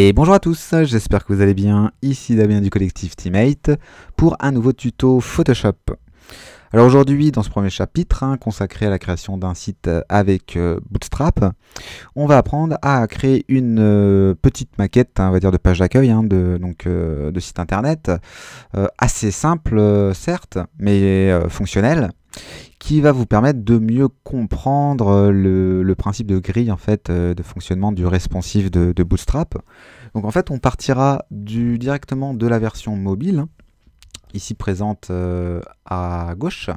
Et bonjour à tous, j'espère que vous allez bien, ici Damien du collectif Teammate pour un nouveau tuto Photoshop. Alors aujourd'hui, dans ce premier chapitre hein, consacré à la création d'un site euh, avec euh, Bootstrap, on va apprendre à créer une euh, petite maquette, hein, on va dire de page d'accueil, hein, de, donc de site internet, assez simple certes, mais fonctionnelle, qui va vous permettre de mieux comprendre le, principe de grille en fait de fonctionnement du responsive de, Bootstrap. Donc en fait, on partira directement de la version mobile ici présente euh, à gauche.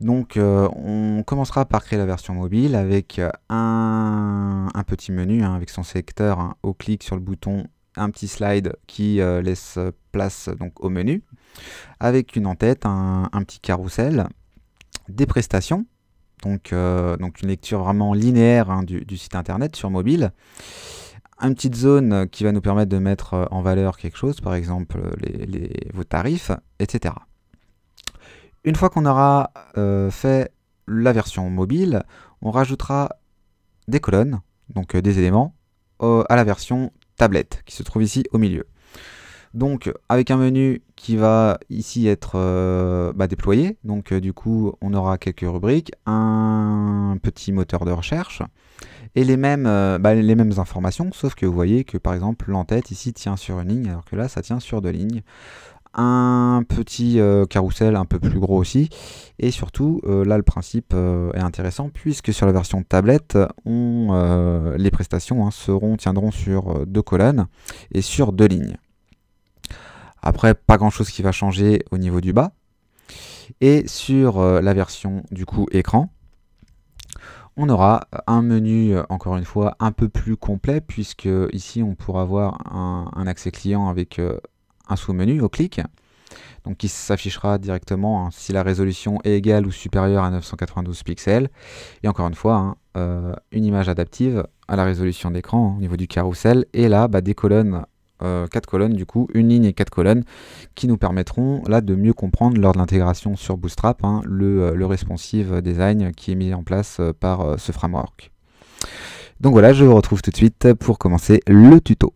Donc euh, on commencera par créer la version mobile avec euh, un, un petit menu hein, avec son secteur hein. au clic sur le bouton, un petit slide qui laisse place donc au menu, avec une en-tête, un, petit carrousel, des prestations, donc, donc une lecture vraiment linéaire hein, du, site internet sur mobile une petite zone qui va nous permettre de mettre euh, en valeur quelque chose, par exemple euh, les, vos tarifs, etc. Une fois qu'on aura euh, fait la version mobile, on rajoutera des colonnes, donc des éléments, à la version tablette qui se trouve ici au milieu. Donc avec un menu qui va ici être bah, déployé, donc du coup on aura quelques rubriques, un petit moteur de recherche, et euh, bah, les mêmes, informations, sauf que vous voyez que par exemple l'entête ici tient sur une ligne, alors que là ça tient sur deux lignes. Un petit carousel euh, carrousel un peu plus gros aussi. Et surtout, euh, là le principe est intéressant puisque sur la version tablette, les prestations hein, seront, tiendront sur deux colonnes et sur deux lignes. Après, pas grand chose qui va changer au niveau du bas. Et sur la version du coup écran, on aura un menu, euh, encore une fois, un peu plus complet, puisque ici, on pourra avoir un, accès client avec euh, un sous-menu au clic, donc qui s'affichera directement hein, si la résolution est égale ou supérieure à 992 pixels. Et encore une fois, hein, euh, une image adaptive à la résolution d'écran hein, au niveau du carrousel, et là, bah, des colonnes euh, quatre colonnes du coup, une ligne et quatre colonnes qui nous permettront là de mieux comprendre lors de l'intégration sur Bootstrap hein, le, euh, le, responsive design qui est mis en place euh, par euh, ce framework. Donc voilà, je vous retrouve tout de suite pour commencer le tuto.